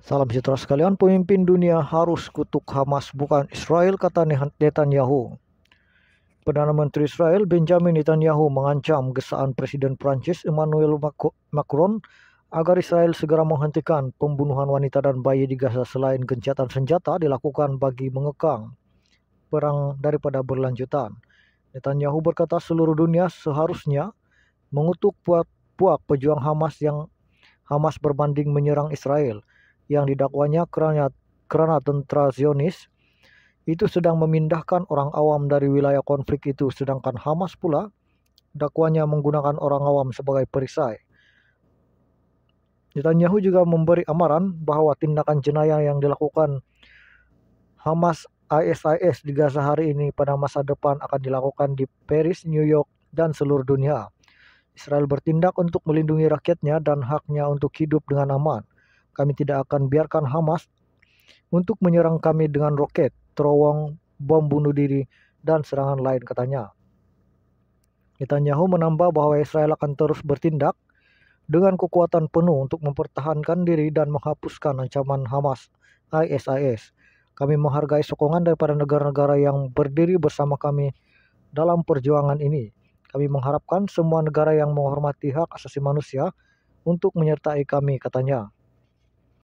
Salam sejahtera sekalian, pemimpin dunia harus kutuk Hamas bukan Israel, kata Netanyahu. Perdana Menteri Israel Benjamin Netanyahu mengancam gesaan Presiden Prancis Emmanuel Macron agar Israel segera menghentikan pembunuhan wanita dan bayi di Gaza selain gencatan senjata dilakukan bagi mengekang perang daripada berlanjutan. Netanyahu berkata seluruh dunia seharusnya mengutuk puak-puak pejuang Hamas yang Hamas berbanding menyerang Israel yang didakwanya kerana, kerana tentara Zionis itu sedang memindahkan orang awam dari wilayah konflik itu sedangkan Hamas pula dakwanya menggunakan orang awam sebagai perisai. Netanyahu juga memberi amaran bahwa tindakan jenayah yang dilakukan Hamas ISIS di Gaza hari ini pada masa depan akan dilakukan di Paris, New York, dan seluruh dunia. Israel bertindak untuk melindungi rakyatnya dan haknya untuk hidup dengan aman. Kami tidak akan biarkan Hamas untuk menyerang kami dengan roket, terowong, bom bunuh diri, dan serangan lain katanya. Netanyahu menambah bahwa Israel akan terus bertindak dengan kekuatan penuh untuk mempertahankan diri dan menghapuskan ancaman Hamas ISIS. Kami menghargai sokongan daripada negara-negara yang berdiri bersama kami dalam perjuangan ini. Kami mengharapkan semua negara yang menghormati hak asasi manusia untuk menyertai kami, katanya.